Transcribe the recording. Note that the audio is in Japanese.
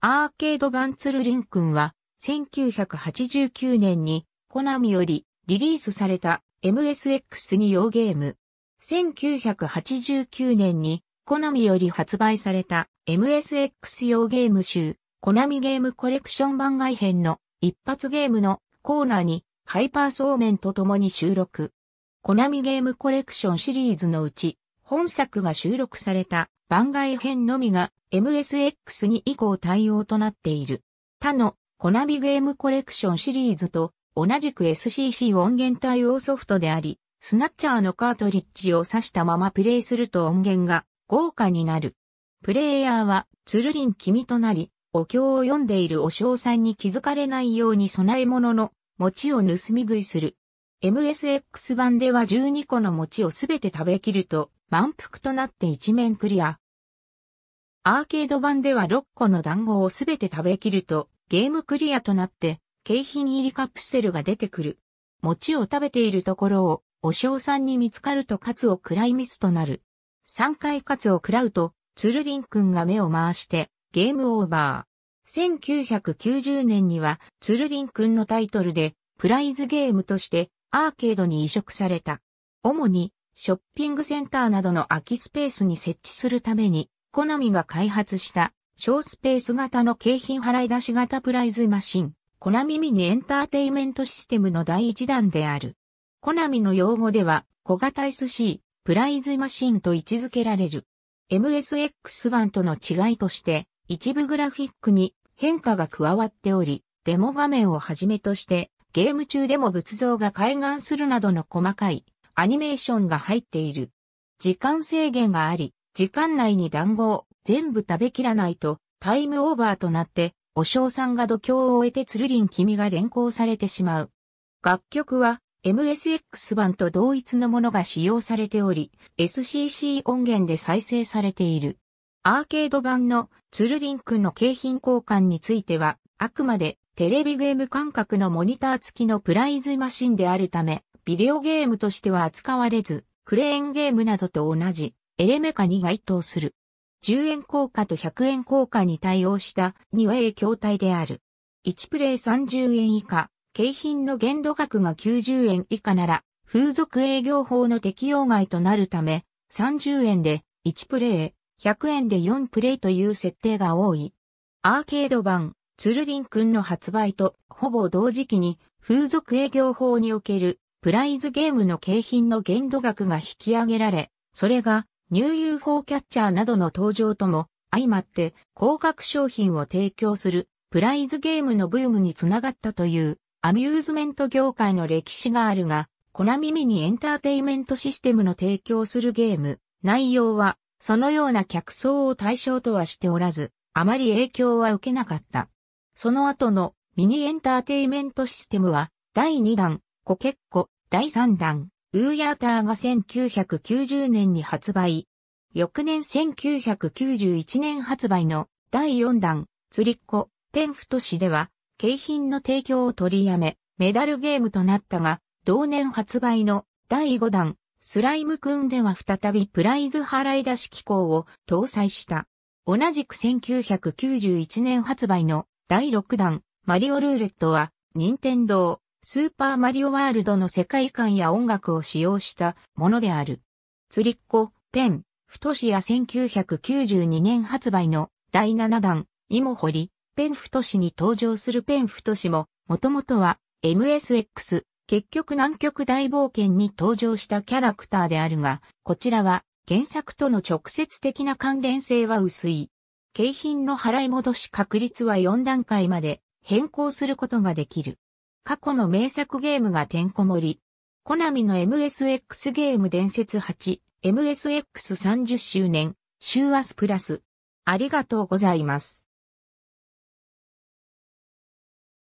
アーケード版ツルリン君は、1989年に、コナミよりリリースされた MSX2 用ゲーム。1989年に、コナミより発売された MSX 用ゲーム集、コナミゲームコレクション番外編の一発ゲームのコーナーにハイパーそーメンと共に収録。コナミゲームコレクションシリーズのうち本作が収録された番外編のみが MSX2 以降対応となっている。他のコナビゲームコレクションシリーズと同じく SCC 音源対応ソフトであり、スナッチャーのカートリッジを挿したままプレイすると音源が豪華になる。プレイヤーは、ツルリン君となり、お経を読んでいるお尚さんに気づかれないように備え物の餅を盗み食いする。MSX 版では12個の餅をすべて食べきると、満腹となって一面クリア。アーケード版では6個の団子をすべて食べきるとゲームクリアとなって景品入りカプセルが出てくる。餅を食べているところをお嬢さんに見つかるとカツを喰らいミスとなる。3回カツを食らうとツルリン君が目を回してゲームオーバー。1990年にはツルリン君のタイトルでプライズゲームとしてアーケードに移植された。主にショッピングセンターなどの空きスペースに設置するために、コナミが開発した小スペース型の景品払い出し型プライズマシン、コナミミニエンターテイメントシステムの第一弾である。コナミの用語では、小型 SC、プライズマシンと位置づけられる。MSX 版との違いとして、一部グラフィックに変化が加わっており、デモ画面をはじめとして、ゲーム中でも仏像が開眼するなどの細かいアニメーションが入っている。時間制限があり、時間内に団子を全部食べきらないとタイムオーバーとなって、お尚さんが度胸を終えてつるりん君が連行されてしまう。楽曲は MSX 版と同一のものが使用されており、SCC 音源で再生されている。アーケード版のツルリンクの景品交換については、あくまでテレビゲーム感覚のモニター付きのプライズマシンであるため、ビデオゲームとしては扱われず、クレーンゲームなどと同じエレメカに該当する。10円硬貨と100円硬貨に対応した2 a 筐体である。1プレイ30円以下、景品の限度額が90円以下なら、風俗営業法の適用外となるため、30円で1プレイ、100円で4プレイという設定が多い。アーケード版、ツルリン君の発売とほぼ同時期に風俗営業法におけるプライズゲームの景品の限度額が引き上げられ、それがニュー UFO キャッチャーなどの登場とも相まって高額商品を提供するプライズゲームのブームにつながったというアミューズメント業界の歴史があるが、コナミミにエンターテイメントシステムの提供するゲーム、内容はそのような客層を対象とはしておらず、あまり影響は受けなかった。その後のミニエンターテイメントシステムは第2弾コケッコ第3弾、ウーヤーターが1990年に発売。翌年1991年発売の第4弾、ツリッコ、ペンフト市では、景品の提供を取りやめ、メダルゲームとなったが、同年発売の第5弾、スライムくんでは再びプライズ払い出し機構を搭載した。同じく1991年発売の第6弾、マリオルーレットは、任天堂スーパーマリオワールドの世界観や音楽を使用したものである。釣りっ子、ペン、ふとしや1992年発売の第7弾、モ掘り、ペンふとしに登場するペンふとしも、もともとは MSX、結局南極大冒険に登場したキャラクターであるが、こちらは原作との直接的な関連性は薄い。景品の払い戻し確率は4段階まで変更することができる。過去の名作ゲームがてんこ盛り。コナミの MSX ゲーム伝説8、MSX30 周年、週アスプラス。ありがとうございます。